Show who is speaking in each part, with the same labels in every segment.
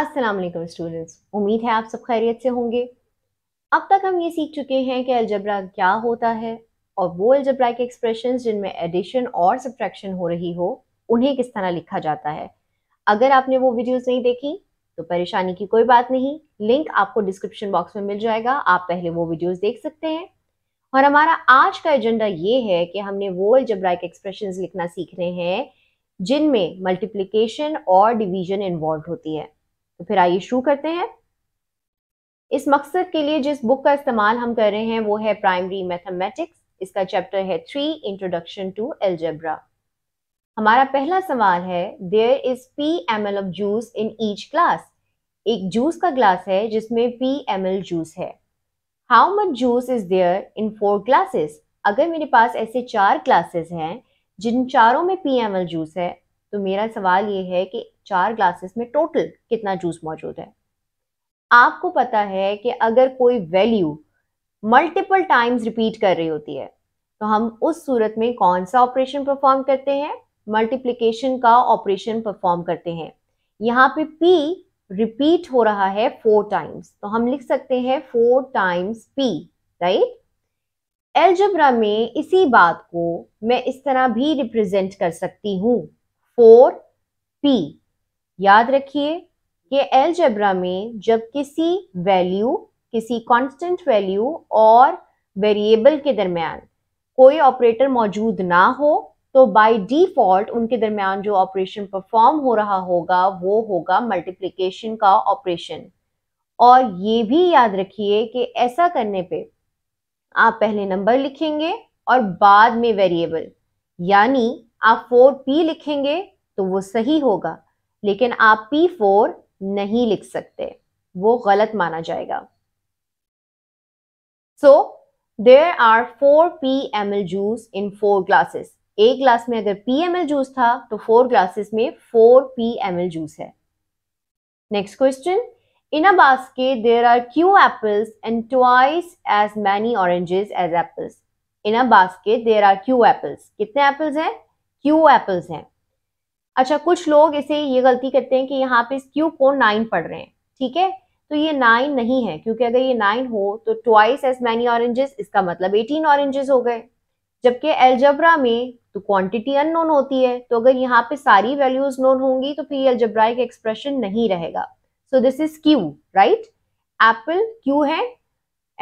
Speaker 1: अस्सलाम वालेकुम स्टूडेंट्स उम्मीद है आप सब खैरियत से होंगे अब तक हम ये सीख चुके हैं कि अलजबरा क्या होता है और वो अलजबरा के एक्सप्रेशन जिनमें एडिशन और सब्ट्रैक्शन हो रही हो उन्हें किस तरह लिखा जाता है अगर आपने वो वीडियोस नहीं देखी तो परेशानी की कोई बात नहीं लिंक आपको डिस्क्रिप्शन बॉक्स में मिल जाएगा आप पहले वो वीडियोस देख सकते हैं और हमारा आज का एजेंडा ये है कि हमने वो अलजब्राइक एक्सप्रेशंस लिखना सीख रहे हैं जिनमें मल्टीप्लिकेशन और डिवीजन इन्वॉल्व होती है तो फिर आइए शुरू करते हैं इस मकसद के लिए जिस बुक का इस्तेमाल हम कर रहे हैं वो है प्राइमरी मैथमेटिक्स इसका चैप्टर है थ्री इंट्रोडक्शन टू एल्जेब्रा हमारा पहला सवाल है there is P M L of juice in each glass एक जूस का ग्लास है जिसमें पी एम एल जूस है how much juice is there in four glasses अगर मेरे पास ऐसे चार क्लासेस हैं जिन चारों में पी एम एल जूस है तो मेरा सवाल ये है कि चार ग्लासेस में टोटल कितना जूस मौजूद है आपको पता है कि अगर कोई वैल्यू मल्टीपल टाइम्स रिपीट कर रही होती है तो हम उस सूरत में कौन सा ऑपरेशन परफॉर्म करते हैं मल्टीप्लीकेशन का ऑपरेशन परफॉर्म करते हैं यहाँ पे P रिपीट हो रहा है फोर टाइम्स तो हम लिख सकते हैं four times P right algebra में इसी बात को मैं इस तरह भी रिप्रेजेंट कर सकती हूँ फोर पी याद रखिए कि एलजेब्रा में जब किसी वैल्यू किसी कांस्टेंट वैल्यू और वेरिएबल के दरमियान कोई ऑपरेटर मौजूद ना हो तो बाय डिफॉल्ट उनके दरमियान जो ऑपरेशन परफॉर्म हो रहा होगा वो होगा मल्टीप्लिकेशन का ऑपरेशन और ये भी याद रखिए कि ऐसा करने पे आप पहले नंबर लिखेंगे और बाद में वेरिएबल यानी आप फोर पी लिखेंगे तो वो सही होगा लेकिन आप पी फोर नहीं लिख सकते वो गलत माना जाएगा so there are four P M L juice in four glasses एक ग्लास में अगर पी एम एल जूस था तो फोर ग्लासेस में four P M L juice है next question in a basket there are Q apples and twice as many oranges as apples in a basket there are Q apples कितने apples हैं Q apples हैं अच्छा कुछ लोग इसे ये गलती करते हैं कि यहाँ पे इस क्यूब को नाइन पढ़ रहे हैं ठीक है तो ये नाइन नहीं है क्योंकि अगर ये नाइन हो तो ट्वाइस एज मैनी ऑरेंजेस इसका मतलब एटीन ऑरेंजेस हो गए जबकि एल्जब्रा में तो क्वांटिटी अननोन होती है तो अगर यहाँ पे सारी वैल्यूज नोन होंगी तो फिर एक एक्सप्रेशन नहीं रहेगा so this is Q right apple Q है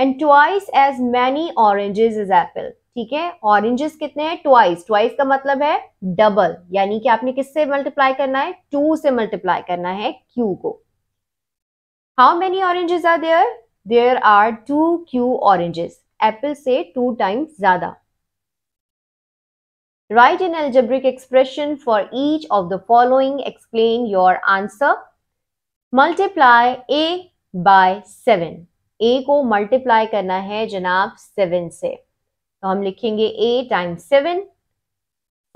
Speaker 1: and twice as many oranges is apple ठीक है ऑरेंजेस कितने हैं ट्वाइस ट्वाइस का मतलब है डबल यानी कि आपने किससे मल्टीप्लाई करना है टू से मल्टीप्लाई करना है क्यू को how many oranges are there there are two Q oranges apple से टू टाइम्स ज्यादा right an algebraic expression for each of the following explain your answer multiply A by seven A को multiply करना है जनाब seven से तो हम लिखेंगे A time seven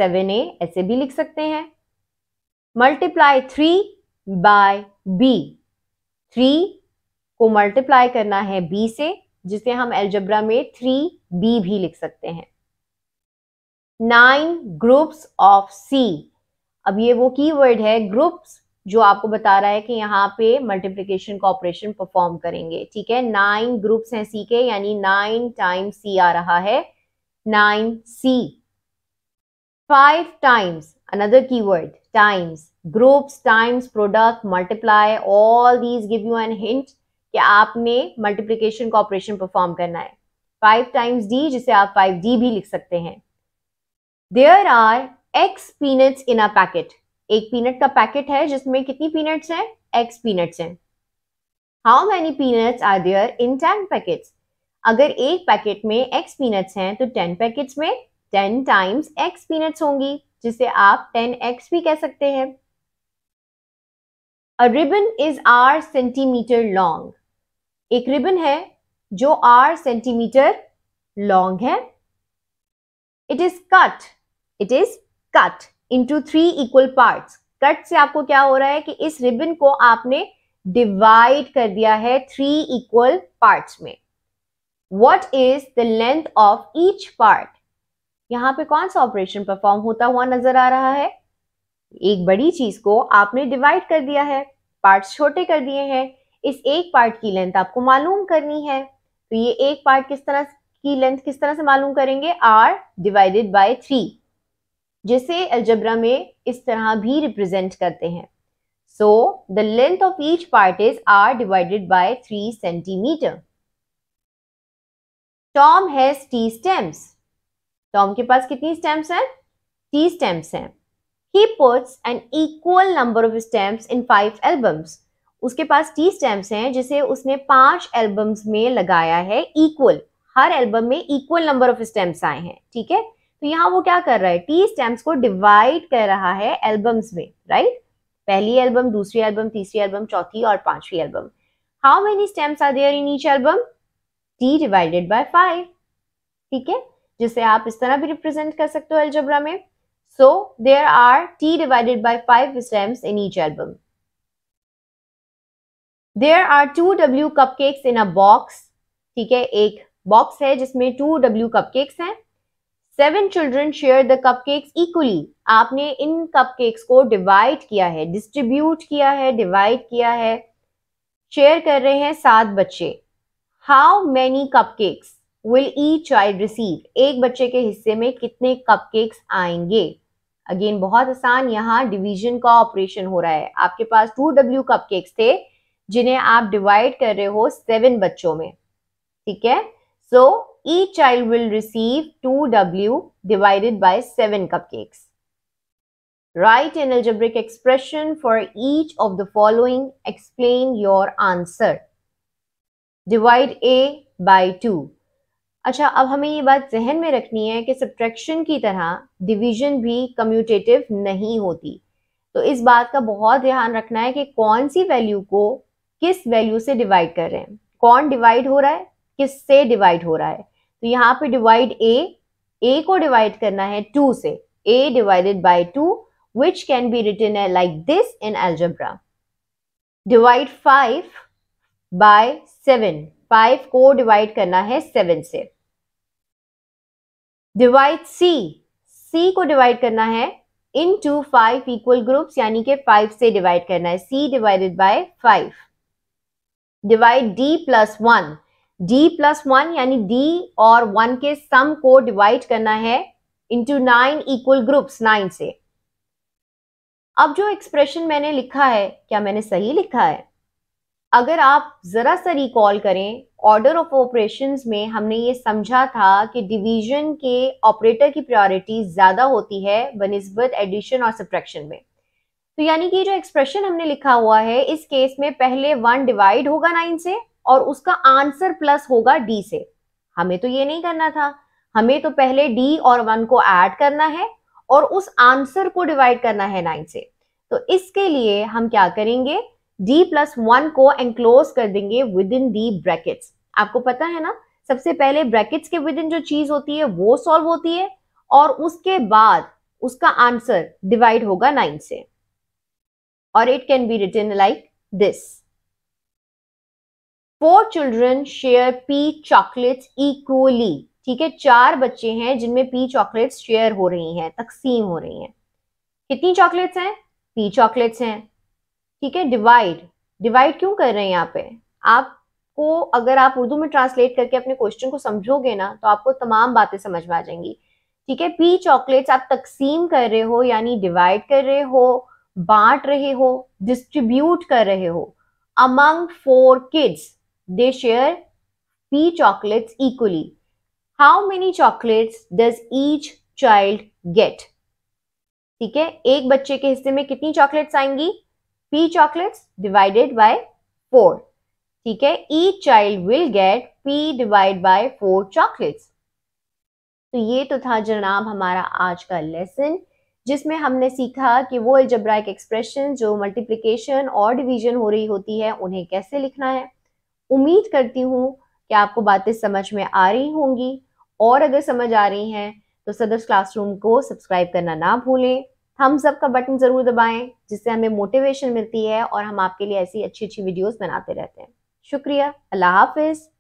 Speaker 1: seven A ऐसे भी लिख सकते हैं multiply three by B three को मल्टीप्लाई करना है बी से जिसे हम एल्जब्रा में थ्री बी भी लिख सकते हैं नाइन ग्रुप्स ऑफ सी अब ये वो कीवर्ड है ग्रुप्स जो आपको बता रहा है कि यहाँ पे मल्टीप्लीकेशन का ऑपरेशन परफॉर्म करेंगे ठीक है नाइन ग्रुप्स हैं सी के यानी नाइन टाइम सी आ रहा है nine C five times another keyword times groups times product multiply all these give you an hint कि आपने मल्टीप्लीकेशन का ऑपरेशन परफॉर्म करना है फाइव टाइम्स डी जिसे आप फाइव डी भी लिख सकते हैं there are X peanuts in a packet एक पीनट का पैकेट है जिसमें कितनी पीनट्स हैं एक्स पीनट्स हैं how many peanuts are there in ten packets अगर एक पैकेट में एक्स पीनट्स हैं तो टेन पैकेट्स में टेन टाइम्स एक्स पीनट्स होंगी जिसे आप टेन एक्स भी कह सकते हैं a ribbon is R centimetre long एक रिबन है जो आर सेंटीमीटर लॉन्ग है it is cut it is cut into three equal part cut से आपको क्या हो रहा है कि इस रिबन को आपने डिवाइड कर दिया है थ्री इक्वल पार्ट में what is the length of each part यहां पे कौन सा ऑपरेशन परफॉर्म होता हुआ नजर आ रहा है एक बड़ी चीज को आपने डिवाइड कर दिया है पार्ट छोटे कर दिए हैं इस एक पार्ट की लेंथ आपको मालूम करनी है तो ये एक पार्ट किस तरह की लेंथ किस तरह से मालूम करेंगे आर डिवाइडेड बाय थ्री जिसे अलजबरा में इस तरह भी रिप्रेजेंट करते हैं so the length of each part is R divided by three centimetre Tom has T stamps Tom के पास कितनी स्टेम्स हैं टी स्टेम्स हैं he puts an equal number of stamps in five albums उसके पास T stamps हैं जिसे उसने पांच एल्बम्स में लगाया है इक्वल हर एल्बम में इक्वल नंबर ऑफ स्टेम्स आए हैं ठीक है तो यहाँ वो क्या कर रहा है टी स्टेम्स को डिवाइड कर रहा है एल्बम्स में राइट पहली एल्बम दूसरी एल्बम तीसरी एल्बम चौथी और पांचवी album how many stamps are there in each album T divided by five ठीक है जिसे आप इस तरह भी रिप्रेजेंट कर सकते हो एल्जब्रा में so there are T divided by five stamps in each album there are two W cupcakes in a box ठीक है एक बॉक्स है जिसमें टू डब्ल्यू कप केक्स हैं seven children share the cupcakes equally आपने इन cupcakes को divide किया है डिस्ट्रीब्यूट किया है डिवाइड किया है शेयर कर रहे हैं सात बच्चे how many cupcakes will each child receive एक बच्चे के हिस्से में कितने कपकेक्स आएंगे अगेन बहुत आसान यहाँ डिवीजन का ऑपरेशन हो रहा है आपके पास टू डब्ल्यू कपकेक्स थे जिन्हें आप डिवाइड कर रहे हो सेवन बच्चों में ठीक है सो each child will receive 2w divided by 7 cupcakes. Write an algebraic expression for each of the following. Explain your answer. Divide A by 2. अच्छा अब हमें ये बात जहन में रखनी है कि सब्ट्रैक्शन की तरह डिवीजन भी कम्यूटेटिव नहीं होती तो इस बात का बहुत ध्यान रखना है कि कौन सी वैल्यू को किस वैल्यू से डिवाइड कर रहे हैं कौन डिवाइड हो रहा है किस से डिवाइड हो रहा है तो यहाँ पे डिवाइड ए ए को डिवाइड करना है टू से A divided by two which can be written है like this in algebra divide five by 7 5 को डिवाइड करना है सेवन से डिवाइड सी सी को डिवाइड करना है into five equal groups यानी के फाइव से डिवाइड करना है C divided by five divide D plus one d plus one यानी d और वन के सम को डिवाइड करना है into nine equal groups nine से अब जो एक्सप्रेशन मैंने लिखा है क्या मैंने सही लिखा है अगर आप जरा सा रिकॉल करें ऑर्डर ऑफ ऑपरेशंस में हमने ये समझा था कि डिवीजन के ऑपरेटर की प्रायोरिटी ज्यादा होती है बनस्बत एडिशन और सब्ट्रैक्शन में तो यानी कि जो एक्सप्रेशन हमने लिखा हुआ है इस केस में पहले वन डिवाइड होगा नाइन से और उसका आंसर प्लस होगा डी से हमें तो ये नहीं करना था हमें तो पहले डी और वन को ऐड करना है और उस आंसर को डिवाइड करना है नाइन से तो इसके लिए हम क्या करेंगे डी प्लस वन को एनक्लोज कर देंगे विद इन दी ब्रैकेट्स आपको पता है ना सबसे पहले ब्रैकेट्स के विद इन जो चीज होती है वो सॉल्व होती है और उसके बाद उसका आंसर डिवाइड होगा नाइन से और it can be written like this four children share P chocolates equally ठीक है चार बच्चे हैं जिनमें पी चॉकलेट्स शेयर हो रही हैं तकसीम हो रही हैं कितनी चॉकलेट्स हैं पी चॉकलेट्स हैं ठीक है डिवाइड डिवाइड क्यों कर रहे हैं यहाँ पे आपको अगर आप उर्दू में ट्रांसलेट करके अपने क्वेश्चन को समझोगे ना तो आपको तमाम बातें समझ में आ जाएंगी ठीक है पी चॉकलेट्स आप तकसीम कर रहे हो यानी डिवाइड कर रहे हो बांट रहे हो डिस्ट्रीब्यूट कर रहे हो among four kids They share P chocolates equally. How many chocolates does each child get? ठीक है एक बच्चे के हिस्से में कितनी चॉकलेट्स आएंगी P chocolates divided by four ठीक है each child will get P divide by four chocolates तो ये तो था जनाब हमारा आज का लेसन जिसमें हमने सीखा कि वो एल्जब्राइक एक्सप्रेशन जो मल्टीप्लिकेशन और डिवीजन हो रही होती है उन्हें कैसे लिखना है उम्मीद करती हूँ कि आपको बातें समझ में आ रही होंगी और अगर समझ आ रही हैं तो सदर्स क्लासरूम को सब्सक्राइब करना ना भूलें थम्स अप का बटन ज़रूर दबाएं जिससे हमें मोटिवेशन मिलती है और हम आपके लिए ऐसी अच्छी अच्छी वीडियोस बनाते रहते हैं शुक्रिया अल्लाह हाफिज़